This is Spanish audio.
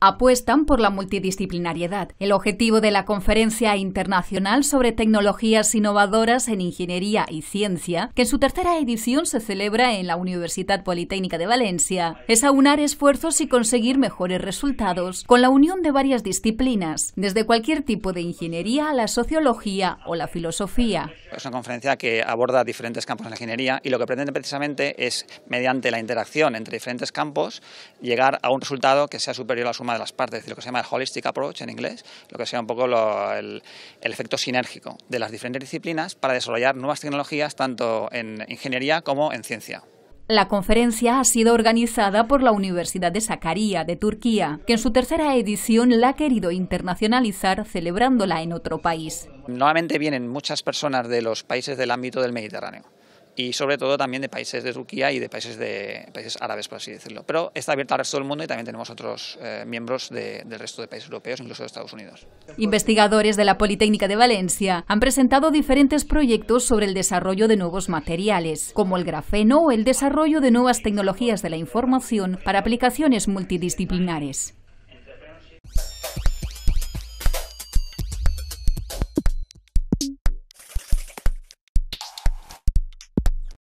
apuestan por la multidisciplinariedad. El objetivo de la Conferencia Internacional sobre Tecnologías Innovadoras en Ingeniería y Ciencia, que en su tercera edición se celebra en la Universidad Politécnica de Valencia, es aunar esfuerzos y conseguir mejores resultados con la unión de varias disciplinas, desde cualquier tipo de ingeniería a la sociología o la filosofía. Es una conferencia que aborda diferentes campos de la ingeniería y lo que pretende precisamente es, mediante la interacción entre diferentes campos, llegar a un resultado que sea superior a la suma de las partes, lo que se llama el holistic approach en inglés, lo que sea un poco el efecto sinérgico de las diferentes disciplinas para desarrollar nuevas tecnologías tanto en ingeniería como en ciencia. La conferencia ha sido organizada por la Universidad de Zakaria de Turquía, que en su tercera edición la ha querido internacionalizar celebrándola en otro país. Nuevamente vienen muchas personas de los países del ámbito del Mediterráneo y sobre todo también de países de Turquía y de países, de, países árabes, por así decirlo. Pero está abierta al resto del mundo y también tenemos otros eh, miembros del resto de países europeos, incluso de Estados Unidos. Investigadores de la Politécnica de Valencia han presentado diferentes proyectos sobre el desarrollo de nuevos materiales, como el grafeno o el desarrollo de nuevas tecnologías de la información para aplicaciones multidisciplinares.